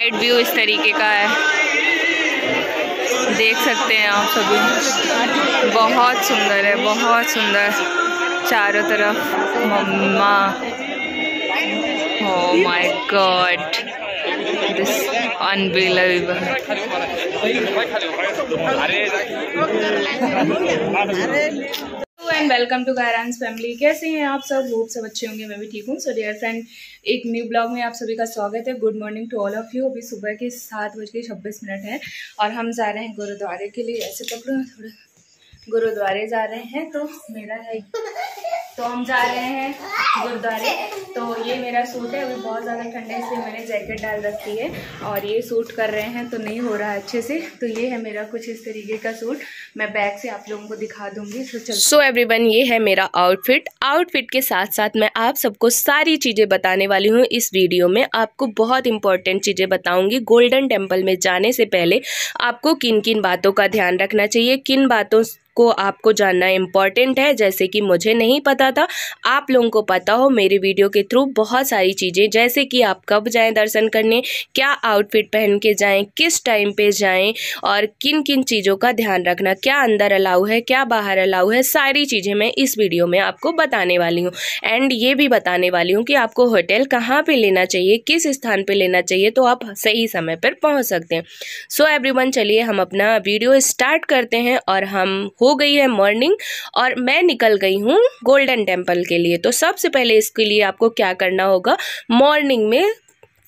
side view इस तरीके का है देख सकते हैं आप सभी बहुत सुंदर है बहुत सुंदर चारों तरफ मम्मा हो माय गॉड दिस अनबिलीवेबल अरे एंड वेलकम टू गायरानस फैमिली कैसे हैं आप सब होप सब अच्छे होंगे मैं भी ठीक हूँ सो डियर फ्रेंड एक न्यू ब्लॉग में आप सभी का स्वागत है good morning to all of you अभी सुबह के सात बज के छब्बीस मिनट है और हम जा रहे हैं गुरुद्वारे के लिए ऐसे पकड़ो तो थोड़ा गुरुद्वारे जा रहे हैं तो मेरा है तो हम जा रहे हैं गुरुद्वारे तो ये मेरा सूट है अभी बहुत ज़्यादा ठंडा है इसलिए मैंने जैकेट डाल रखी है और ये सूट कर रहे हैं तो नहीं हो रहा अच्छे से तो ये है मेरा कुछ इस तरीके का सूट मैं बैग से आप लोगों को दिखा दूंगी सो एवरी वन ये है मेरा आउटफिट आउटफिट के साथ साथ मैं आप सबको सारी चीज़ें बताने वाली हूँ इस वीडियो में आपको बहुत इंपॉर्टेंट चीज़ें बताऊँगी गोल्डन टेम्पल में जाने से पहले आपको किन किन बातों का ध्यान रखना चाहिए किन बातों को आपको जानना इम्पॉर्टेंट है जैसे कि मुझे नहीं पता था आप लोगों को पता हो मेरी वीडियो के थ्रू बहुत सारी चीज़ें जैसे कि आप कब जाएँ दर्शन करने क्या आउटफिट पहन के जाएँ किस टाइम पे जाएँ और किन किन चीज़ों का ध्यान रखना क्या अंदर अलाउ है क्या बाहर अलाउ है सारी चीज़ें मैं इस वीडियो में आपको बताने वाली हूँ एंड ये भी बताने वाली हूँ कि आपको होटल कहाँ पर लेना चाहिए किस स्थान पर लेना चाहिए तो आप सही समय पर पहुँच सकते हैं सो एवरी चलिए हम अपना वीडियो स्टार्ट करते हैं और हम हो गई है मॉर्निंग और मैं निकल गई हूँ गोल्डन टेम्पल के लिए तो सबसे पहले इसके लिए आपको क्या करना होगा मॉर्निंग में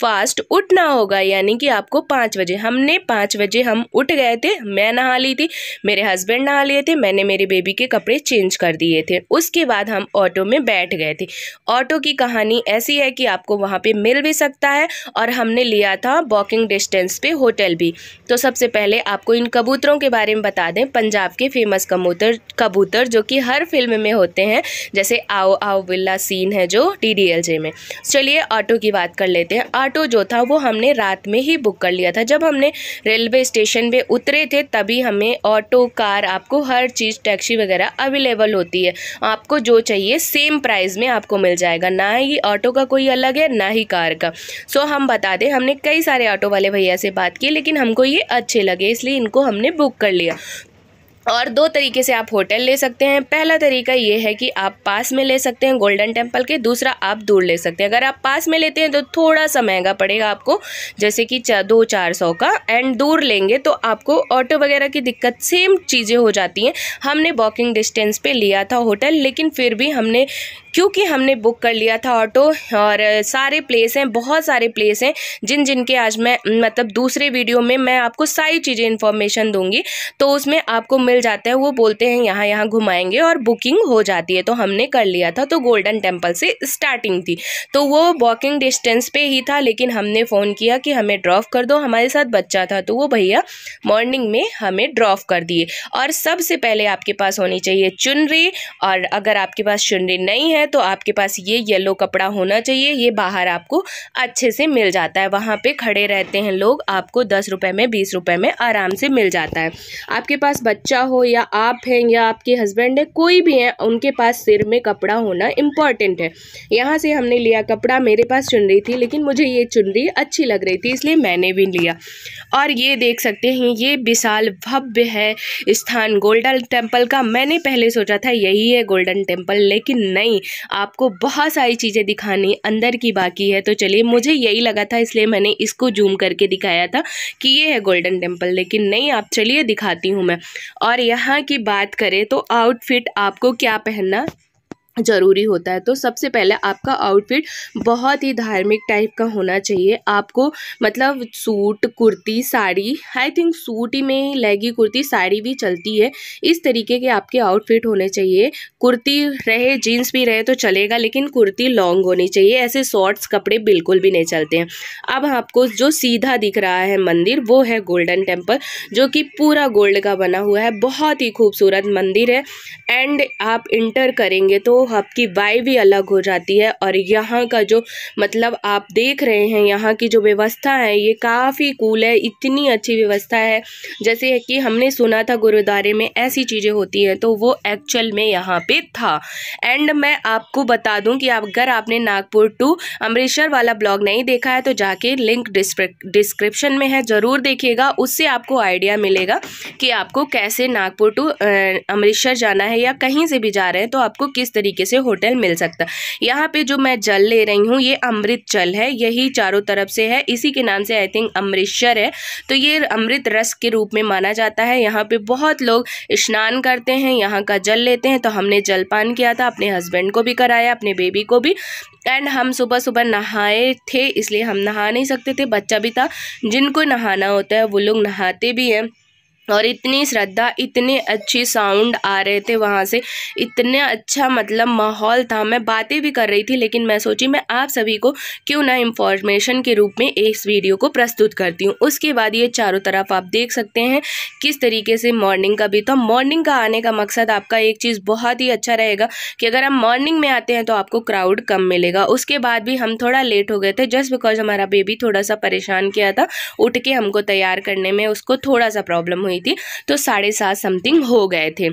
फास्ट उठना होगा यानी कि आपको पाँच बजे हमने पाँच बजे हम उठ गए थे मैं नहा ली थी मेरे हस्बैंड नहा लिए थे मैंने मेरे बेबी के कपड़े चेंज कर दिए थे उसके बाद हम ऑटो में बैठ गए थे ऑटो की कहानी ऐसी है कि आपको वहाँ पे मिल भी सकता है और हमने लिया था वॉकिंग डिस्टेंस पे होटल भी तो सबसे पहले आपको इन कबूतरों के बारे में बता दें पंजाब के फेमस कबूतर कबूतर जो कि हर फिल्म में होते हैं जैसे आओ आओ बिल्ला सीन है जो डी में चलिए ऑटो की बात कर लेते हैं ऑटो जो था वो हमने रात में ही बुक कर लिया था जब हमने रेलवे स्टेशन पे उतरे थे तभी हमें ऑटो कार आपको हर चीज़ टैक्सी वगैरह अवेलेबल होती है आपको जो चाहिए सेम प्राइस में आपको मिल जाएगा ना ही ऑटो का कोई अलग है ना ही कार का सो हम बता दें हमने कई सारे ऑटो वाले भैया से बात की लेकिन हमको ये अच्छे लगे इसलिए इनको हमने बुक कर लिया और दो तरीके से आप होटल ले सकते हैं पहला तरीका ये है कि आप पास में ले सकते हैं गोल्डन टेम्पल के दूसरा आप दूर ले सकते हैं अगर आप पास में लेते हैं तो थोड़ा सा महंगा पड़ेगा आपको जैसे कि चा, दो चार सौ का एंड दूर लेंगे तो आपको ऑटो वगैरह की दिक्कत सेम चीज़ें हो जाती हैं हमने वॉकिंग डिस्टेंस पर लिया था होटल लेकिन फिर भी हमने क्योंकि हमने बुक कर लिया था ऑटो और सारे प्लेस हैं बहुत सारे प्लेस हैं जिन जिनके आज मैं मतलब दूसरे वीडियो में मैं आपको सारी चीज़ें इन्फॉर्मेशन दूँगी तो उसमें आपको मिल मिल जाते हैं वो बोलते हैं यहाँ यहाँ घुमाएंगे और बुकिंग हो जाती है तो हमने कर लिया था तो गोल्डन टेम्पल से स्टार्टिंग थी तो वो वॉकिंग डिस्टेंस पे ही था लेकिन हमने फ़ोन किया कि हमें ड्रॉप कर दो हमारे साथ बच्चा था तो वो भैया मॉर्निंग में हमें ड्रॉप कर दिए और सबसे पहले आपके पास होनी चाहिए चुनरी और अगर आपके पास चुनरी नहीं है तो आपके पास ये येलो कपड़ा होना चाहिए ये बाहर आपको अच्छे से मिल जाता है वहाँ पर खड़े रहते हैं लोग आपको दस रुपये में बीस रुपये में आराम से मिल जाता है आपके पास बच्चा हो या आप हैं या आपके हस्बैंड है कोई भी है उनके पास सिर में कपड़ा होना इम्पॉर्टेंट है यहाँ से हमने लिया कपड़ा मेरे पास चुन रही थी लेकिन मुझे ये चुन रही अच्छी लग रही थी इसलिए मैंने भी लिया और ये देख सकते हैं ये विशाल भव्य है स्थान गोल्डन टेम्पल का मैंने पहले सोचा था यही है गोल्डन टेम्पल लेकिन नहीं आपको बहुत सारी चीज़ें दिखानी अंदर की बाकी है तो चलिए मुझे यही लगा था इसलिए मैंने इसको जूम करके दिखाया था कि ये है गोल्डन टेम्पल लेकिन नहीं आप चलिए दिखाती हूँ मैं और और यहाँ की बात करें तो आउटफिट आपको क्या पहनना ज़रूरी होता है तो सबसे पहले आपका आउटफिट बहुत ही धार्मिक टाइप का होना चाहिए आपको मतलब suit kurti sari I think suit ही में लेगी कुर्ती साड़ी भी चलती है इस तरीके के आपके आउटफिट होने चाहिए कुर्ती रहे जीन्स भी रहे तो चलेगा लेकिन कुर्ती लॉन्ग होनी चाहिए ऐसे शॉर्ट्स कपड़े बिल्कुल भी नहीं चलते हैं अब आपको जो सीधा दिख रहा है मंदिर वो है गोल्डन टेम्पल जो कि पूरा गोल्ड का बना हुआ है बहुत ही खूबसूरत मंदिर है एंड आप इंटर करेंगे तो आपकी बाई भी अलग हो जाती है और यहाँ का जो मतलब आप देख रहे हैं यहाँ की जो व्यवस्था है ये काफ़ी कूल है इतनी अच्छी व्यवस्था है जैसे है कि हमने सुना था गुरुद्वारे में ऐसी चीज़ें होती हैं तो वो एक्चुअल में यहाँ पे था एंड मैं आपको बता दूँ कि अगर आपने नागपुर टू अमृतसर वाला ब्लॉग नहीं देखा है तो जाके लिंक डिस्क्रिप्शन में है ज़रूर देखिएगा उससे आपको आइडिया मिलेगा कि आपको कैसे नागपुर टू अमृतसर जाना है या कहीं से भी जा रहे हैं तो आपको किस तरीके तरीके से होटल मिल सकता यहाँ पे जो मैं जल ले रही हूँ ये अमृत जल है यही चारों तरफ से है इसी के नाम से आई थिंक अमृतसर है तो ये अमृत रस के रूप में माना जाता है यहाँ पे बहुत लोग स्नान करते हैं यहाँ का जल लेते हैं तो हमने जलपान किया था अपने हस्बैंड को भी कराया अपने बेबी को भी एंड हम सुबह सुबह नहाए थे इसलिए हम नहा नहीं सकते थे बच्चा भी था जिनको नहाना होता है वो लोग नहाते भी हैं और इतनी श्रद्धा इतने अच्छी साउंड आ रहे थे वहाँ से इतने अच्छा मतलब माहौल था मैं बातें भी कर रही थी लेकिन मैं सोची मैं आप सभी को क्यों ना इन्फॉर्मेशन के रूप में इस वीडियो को प्रस्तुत करती हूँ उसके बाद ये चारों तरफ आप देख सकते हैं किस तरीके से मॉर्निंग का भी तो मॉर्निंग का आने का मकसद आपका एक चीज़ बहुत ही अच्छा रहेगा कि अगर हम मॉर्निंग में आते हैं तो आपको क्राउड कम मिलेगा उसके बाद भी हम थोड़ा लेट हो गए थे जस्ट बिकॉज हमारा बेबी थोड़ा सा परेशान किया था उठ के हमको तैयार करने में उसको थोड़ा सा प्रॉब्लम हुई गई थी तो साढ़े सात समथिंग हो गए थे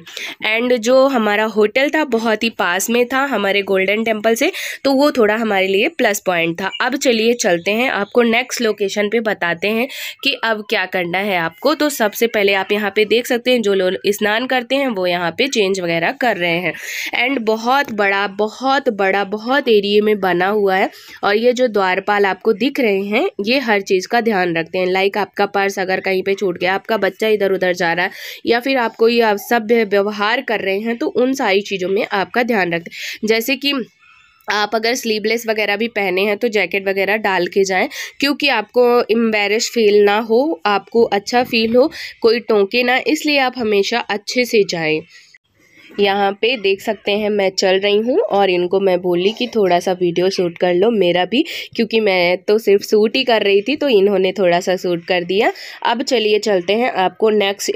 एंड जो हमारा होटल था बहुत ही पास में था हमारे गोल्डन टेम्पल से तो वो थोड़ा हमारे लिए प्लस पॉइंट था अब चलिए चलते हैं आपको नेक्स्ट लोकेशन पर बताते हैं कि अब क्या करना है आपको तो सबसे पहले आप यहाँ पे देख सकते हैं जो लोग स्नान करते हैं वो यहाँ पर चेंज वगैरह कर रहे हैं एंड बहुत बड़ा बहुत बड़ा बहुत एरिए में बना हुआ है और ये जो द्वारपाल आपको दिख रहे हैं ये हर चीज़ का ध्यान रखते हैं लाइक आपका पर्स अगर कहीं पर छूट गया आपका बच्चा इधर उधर जा रहा है या फिर आप कोई सभ्य व्यवहार कर रहे हैं तो उन सारी चीज़ों में आपका ध्यान रखें जैसे कि आप अगर स्लीवलेस वगैरह भी पहने हैं तो जैकेट वगैरह डाल के जाएं क्योंकि आपको एम्बेरिश फील ना हो आपको अच्छा फील हो कोई टोंके ना इसलिए आप हमेशा अच्छे से जाएं यहाँ पे देख सकते हैं मैं चल रही हूँ और इनको मैं बोली कि थोड़ा सा वीडियो शूट कर लो मेरा भी क्योंकि मैं तो सिर्फ सूट ही कर रही थी तो इन्होंने थोड़ा सा सूट कर दिया अब चलिए चलते हैं आपको नेक्स्ट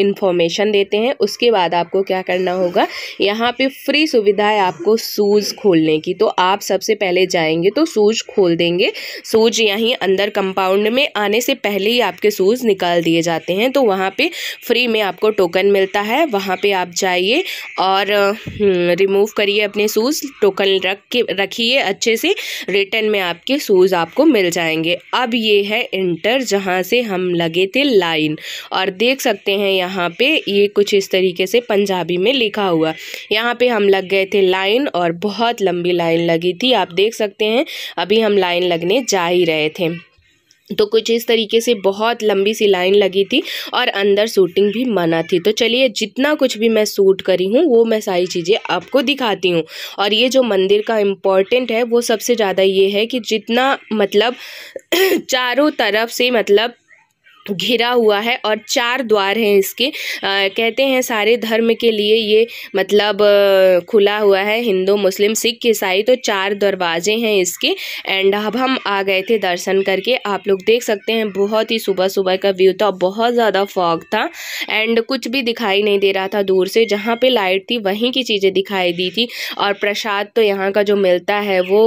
इन्फॉर्मेशन देते हैं उसके बाद आपको क्या करना होगा यहाँ पे फ्री सुविधा है आपको सूज खोलने की तो आप सबसे पहले जाएंगे तो सूज खोल देंगे सूज यहीं अंदर कंपाउंड में आने से पहले ही आपके सूज निकाल दिए जाते हैं तो वहाँ पर फ्री में आपको टोकन मिलता है वहाँ पर आप जाइए करिए और रिमूव हम्म, करिए अपने शूज़ टोकन रख के रखिए अच्छे से रिटर्न में आपके शूज़ आपको मिल जाएंगे अब ये है इंटर जहाँ से हम लगे थे लाइन और देख सकते हैं यहाँ पे ये कुछ इस तरीके से पंजाबी में लिखा हुआ यहाँ पे हम लग गए थे लाइन और बहुत लंबी लाइन लगी थी आप देख सकते हैं अभी हम लाइन लगने जा ही रहे थे तो कुछ इस तरीके से बहुत लंबी सी लाइन लगी थी और अंदर शूटिंग भी मना थी तो चलिए जितना कुछ भी मैं शूट करी हूँ वो मैं सारी चीज़ें आपको दिखाती हूँ और ये जो मंदिर का इम्पॉर्टेंट है वो सबसे ज़्यादा ये है कि जितना मतलब चारों तरफ से मतलब घिरा हुआ है और चार द्वार हैं इसके आ, कहते हैं सारे धर्म के लिए ये मतलब खुला हुआ है हिंदू मुस्लिम सिख ईसाई तो चार दरवाजे हैं इसके एंड अब हम आ गए थे दर्शन करके आप लोग देख सकते हैं बहुत ही सुबह सुबह का व्यू था बहुत ज़्यादा फॉग था एंड कुछ भी दिखाई नहीं दे रहा था दूर से जहाँ पर लाइट थी वहीं की चीज़ें दिखाई दी थी और प्रसाद तो यहाँ का जो मिलता है वो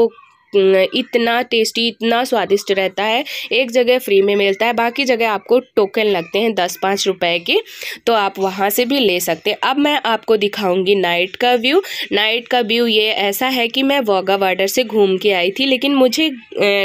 इतना टेस्टी इतना स्वादिष्ट रहता है एक जगह फ्री में मिलता है बाकी जगह आपको टोकन लगते हैं दस पाँच रुपए के तो आप वहाँ से भी ले सकते हैं अब मैं आपको दिखाऊंगी नाइट का व्यू नाइट का व्यू ये ऐसा है कि मैं वोगा बॉर्डर से घूम के आई थी लेकिन मुझे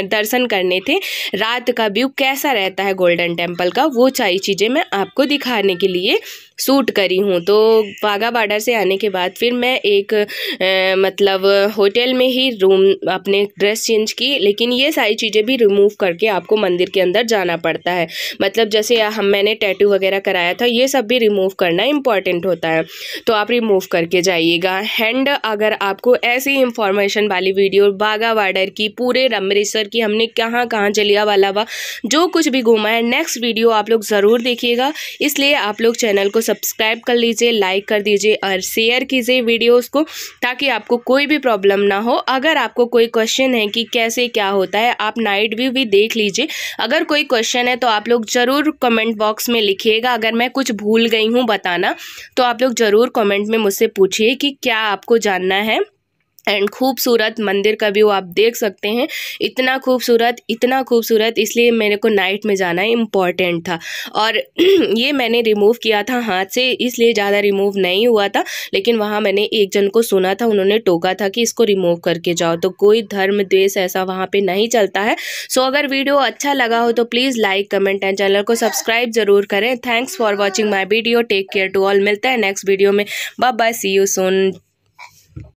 दर्शन करने थे रात का व्यू कैसा रहता है गोल्डन टेम्पल का वो सारी चीज़ें मैं आपको दिखाने के लिए सूट करी हूँ तो वाघा बॉर्डर से आने के बाद फिर मैं एक ए, मतलब होटल में ही रूम अपने ड्रेस चेंज की लेकिन ये सारी चीज़ें भी रिमूव करके आपको मंदिर के अंदर जाना पड़ता है मतलब जैसे हम मैंने टैटू वगैरह कराया था ये सब भी रिमूव करना इम्पॉर्टेंट होता है तो आप रिमूव करके जाइएगा हैंड अगर आपको ऐसी इंफॉर्मेशन वाली वीडियो बाघा बॉर्डर की पूरे अमृतसर की हमने कहाँ कहाँ जलिया वाला वा जो कुछ भी घूमा है नेक्स्ट वीडियो आप लोग ज़रूर देखिएगा इसलिए आप लोग चैनल को सब्सक्राइब कर लीजिए लाइक कर दीजिए और शेयर कीजिए वीडियोज़ को ताकि आपको कोई भी प्रॉब्लम ना हो अगर आपको कोई क्वेश्चन है कि कैसे क्या होता है आप नाइट व्यू भी देख लीजिए अगर कोई क्वेश्चन है तो आप लोग ज़रूर कमेंट बॉक्स में लिखिएगा अगर मैं कुछ भूल गई हूँ बताना तो आप लोग ज़रूर कमेंट में मुझसे पूछिए कि क्या आपको जानना है एंड खूबसूरत मंदिर का व्यू आप देख सकते हैं इतना खूबसूरत इतना खूबसूरत इसलिए मेरे को नाइट में जाना इम्पॉर्टेंट था और ये मैंने रिमूव किया था हाथ से इसलिए ज़्यादा रिमूव नहीं हुआ था लेकिन वहाँ मैंने एक जन को सुना था उन्होंने टोका था कि इसको रिमूव करके जाओ तो कोई धर्म द्वेष ऐसा वहाँ पर नहीं चलता है सो अगर वीडियो अच्छा लगा हो तो please like comment and channel को सब्सक्राइब ज़रूर करें thanks for watching my video take care to all मिलता है नेक्स्ट वीडियो में बाय सी यू सोन